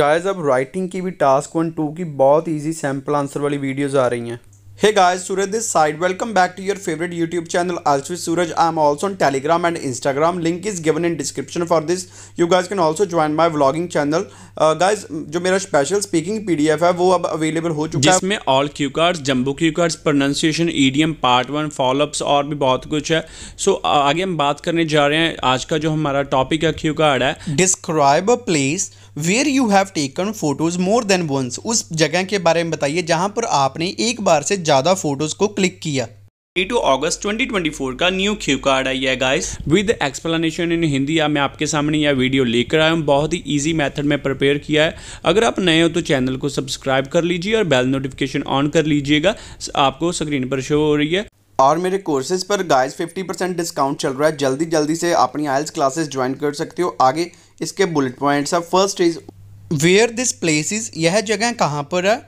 Guys अब writing की भी टास्क वन टू की बहुत ईजी सैम्पल आंसर वाली वीडियोस आ रही हैं hey guys Suraj this side welcome back to your favourite YouTube channel अल्स Suraj I am also on Telegram and Instagram link is given in description for this you guys can also join my vlogging channel guys जो मेरा special speaking PDF है वो अब available हो चुका है जिसमें all cue cards jumbo cue cards pronunciation EDM part one followups और भी बहुत कुछ है सो so, आगे हम बात करने जा रहे हैं आज का जो हमारा टॉपिक है क्यू कार्ड है describe a place where you have taken photos more than once उस जगह के बारे में बताइए जहाँ पर आपने एक बार से ज़्यादा फोटोज़ को क्लिक किया टू अगस्त 2024 का न्यू क्यू कार्ड आई है guys with explanation in Hindi या मैं आपके सामने यह वीडियो लेकर आया हूँ बहुत ही इजी मेथड में प्रिपेयर किया है अगर आप नए हो तो चैनल को सब्सक्राइब कर लीजिए और बेल नोटिफिकेशन ऑन कर लीजिएगा आपको स्क्रीन पर शो हो रही है और मेरे कोर्सेज पर गाइस 50 परसेंट डिस्काउंट चल रहा है जल्दी जल्दी से अपनी आयल्स क्लासेस ज्वाइन कर सकते हो आगे इसके बुलेट पॉइंट्स हैं first is where this place is यह जगह कहाँ पर है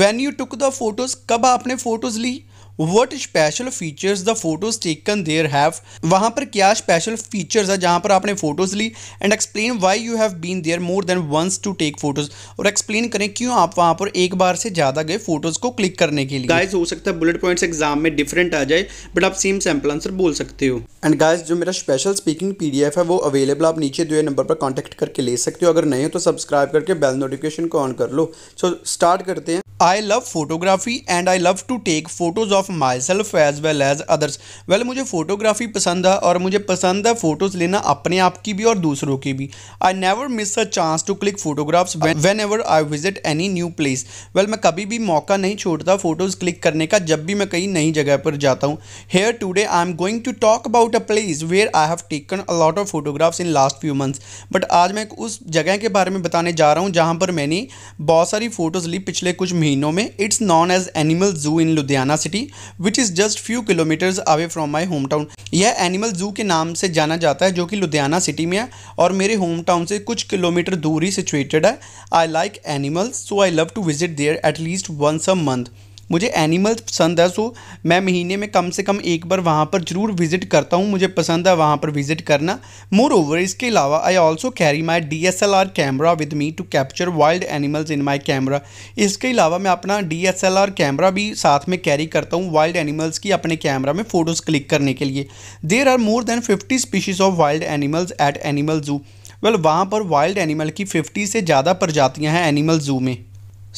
when you took the photos कब आपने फ़ोटोज़ ली what special features the photos taken there have वहाँ पर क्या स्पेशल फीचर्स है जहाँ पर आपने फोटोज ली and explain why you have been there more than once to take photos और एक्सप्लेन करें क्यों आप वहाँ पर एक बार से ज़्यादा गए फोटोज को क्लिक करने के लिए गाइज हो सकता है बुलेट पॉइंट्स एग्जाम में डिफरेंट आ जाए बट आप सेम सैम्पल आंसर बोल सकते हो एंड गाइज जो मेरा special speaking P D F है वो अवेलेबल आप नीचे दिए नंबर पर कॉन्टेक्ट करके ले सकते हो अगर नहीं हो तो सब्सक्राइब करके बेल नोटिफिकेशन को ऑन कर लो सो so, स्टार्ट करते हैं I love photography and I love to take photos of of myself as well as others well मुझे फोटोग्राफी पसंद है और मुझे पसंद है फोटोज़ लेना अपने आप की भी और दूसरों की भी I never miss a chance to click photographs whenever I visit any new place well मैं कभी भी मौका नहीं छोड़ता फ़ोटोज़ क्लिक करने का जब भी मैं कहीं नई जगह पर जाता हूँ here today I am going to talk about a place where I have taken a lot of photographs in last few months but आज मैं उस जगह के बारे में बताने जा रहा हूँ जहाँ पर मैंने बहुत सारी फ़ोटोज़ ली पिछले कुछ महीनों में it's non as animal zoo in Ludhiana city which is just few kilometres away from my hometown यह एनिमल जू के नाम से जाना जाता है जो कि लुधियाना सिटी में है और मेरे होम टाउन से कुछ किलोमीटर दूर ही सिचुएटेड है I like animals so I love to visit there at least once a month मुझे एनिमल्स पसंद है सो मैं महीने में कम से कम एक बार वहाँ पर ज़रूर विज़िट करता हूँ मुझे पसंद है वहाँ पर विज़िट करना मोर ओवर इसके अलावा I also carry my D S L R camera with me to capture wild animals in my camera इसके अलावा मैं अपना D S L R camera भी साथ में कैरी करता हूँ वाइल्ड एनिमल्स की अपने कैमरा में फ़ोटोज़ क्लिक करने के लिए there are more than fifty species of wild animals at animal zoo well वहाँ पर वाइल्ड एनिमल की फिफ्टी से ज़्यादा प्रजातियाँ हैं एनिमल ज़ू में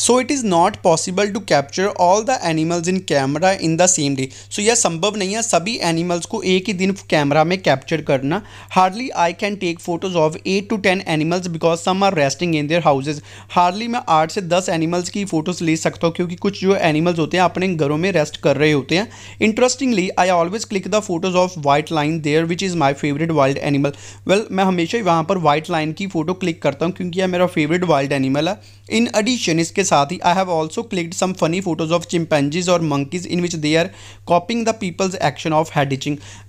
so it is not possible to capture all the animals in camera in the same day so यह संभव नहीं है सभी एनिमल्स को एक ही दिन कैमरा में कैप्चर करना hardly I can take photos of eight to ten animals because some are resting in their houses hardly मैं आठ से दस एनिमल्स की फ़ोटोज़ ले सकता हूँ क्योंकि कुछ जो एनिमल्स होते हैं अपने घरों में रेस्ट कर रहे होते हैं interestingly I always click the photos of white lion there which is my favourite wild animal well मैं हमेशा ही वहाँ पर वाइट लाइन की फ़ोटो क्लिक करता हूँ क्योंकि यह मेरा फेवरेट वाइल्ड एनिमल है इन एडिशन इसके साथ ही I have also clicked some funny photos of chimpanzees और monkeys in which they are copying the people's action of head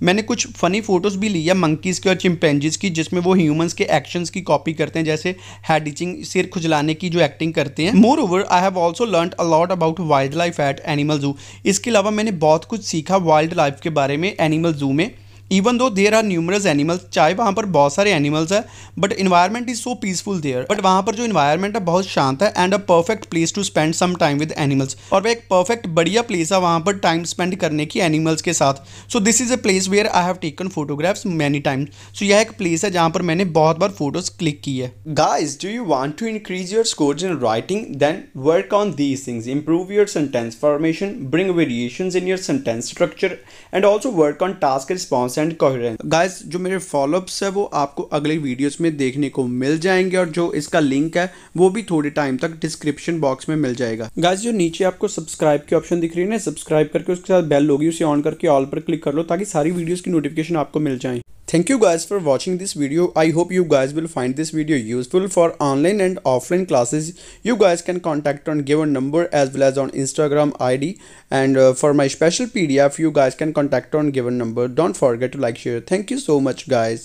मैंने कुछ फनी फोटोज भी ली है मंकीज़ की और चिमपेंजीज की जिसमें वो ह्यूमंस के एक्शंस की कॉपी करते हैं जैसे हेड सिर खुजलाने की जो एक्टिंग करते हैं moreover I have also learn a lot about wildlife at animal zoo इसके अलावा मैंने बहुत कुछ सीखा वाइल्ड लाइफ के बारे में एनिमल जू में even though there are numerous animals चाहे वहाँ पर बहुत सारे एनिमल्स है but environment is so peaceful there but वहाँ पर जो इन्वायरमेंट है बहुत शांत है and a perfect place to spend some time with animals और वह एक परफेक्ट बढ़िया प्लेस है वहाँ पर टाइम स्पेंड करने की एनिमल्स के साथ so this is a place where I have taken photographs many times so यह एक प्लेस है जहाँ पर मैंने बहुत बार फोटोज क्लिक की है guys do you want to increase your scores in writing then work on these things improve your sentence formation bring variation in your sentence structure and also work on task response कॉन्स and coherence guys जो मेरे follow-ups है वो आपको अगले videos में देखने को मिल जाएंगे और जो इसका लिंक है वो भी थोड़े टाइम तक डिस्क्रिप्शन बॉक्स में मिल जाएगा गाइस जो नीचे आपको सब्सक्राइब की ऑप्शन दिख रही है ना सब्सक्राइब करके उसके साथ बेल होगी उसे ऑन करके ऑल पर क्लिक कर लो ताकि सारी वीडियोज़ की नोटिफिकेशन आपको मिल जाए Thank you guys for watching this video. I hope you guys will find this video useful for online and offline classes. You guys can contact on given number as well as on Instagram ID. And uh, for my special PDF, you guys can contact on given number. Don't forget to like share. Thank you so much guys.